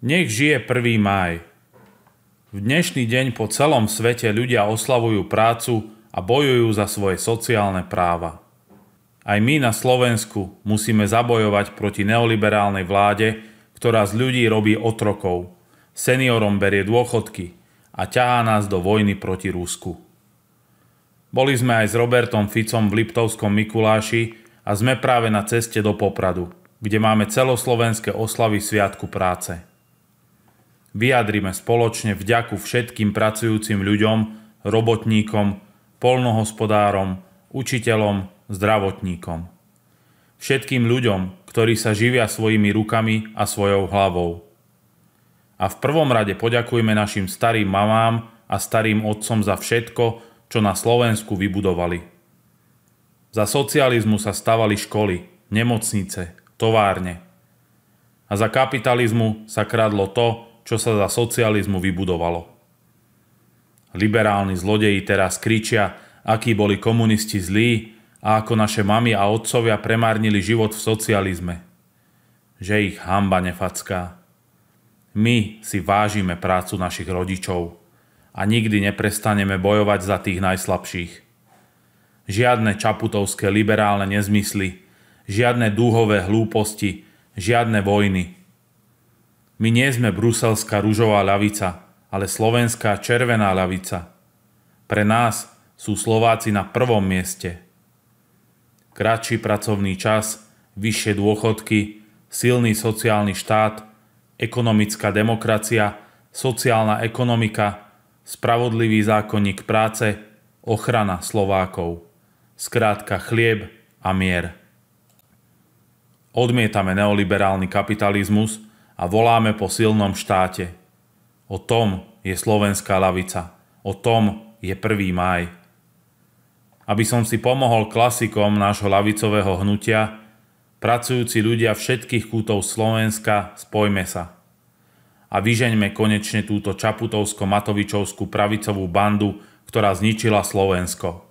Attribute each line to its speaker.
Speaker 1: Nech žije 1. maj. V dnešný deň po celom svete ľudia oslavujú prácu a bojujú za svoje sociálne práva. Aj my na Slovensku musíme zabojovať proti neoliberálnej vláde, ktorá z ľudí robí otrokov, seniorom berie dôchodky a ťahá nás do vojny proti Rusku. Boli sme aj s Robertom Ficom v Liptovskom Mikuláši a sme práve na ceste do Popradu, kde máme celoslovenské oslavy Sviatku práce. Vyjadrime spoločne vďaku všetkým pracujúcim ľuďom, robotníkom, polnohospodárom, učiteľom, zdravotníkom. Všetkým ľuďom, ktorí sa živia svojimi rukami a svojou hlavou. A v prvom rade poďakujme našim starým mamám a starým otcom za všetko, čo na Slovensku vybudovali. Za socializmu sa stavali školy, nemocnice, továrne. A za kapitalizmu sa kradlo to, čo sa za socializmu vybudovalo. Liberálni zlodeji teraz kričia, akí boli komunisti zlí a ako naše mamy a otcovia premárnili život v socializme. Že ich hamba nefacká. My si vážime prácu našich rodičov a nikdy neprestaneme bojovať za tých najslabších. Žiadne čaputovské liberálne nezmysly, žiadne dúhové hlúposti, žiadne vojny – my nie sme bruselská rúžová ľavica, ale slovenská červená ľavica. Pre nás sú Slováci na prvom mieste. Kratší pracovný čas, vyššie dôchodky, silný sociálny štát, ekonomická demokracia, sociálna ekonomika, spravodlivý zákonník práce, ochrana Slovákov. Skrátka chlieb a mier. Odmietame neoliberálny kapitalizmus – a voláme po silnom štáte. O tom je slovenská lavica. O tom je 1. maj. Aby som si pomohol klasikom nášho lavicového hnutia, pracujúci ľudia všetkých kútov Slovenska, spojme sa. A vyžeňme konečne túto čaputovsko-matovičovskú pravicovú bandu, ktorá zničila Slovensko.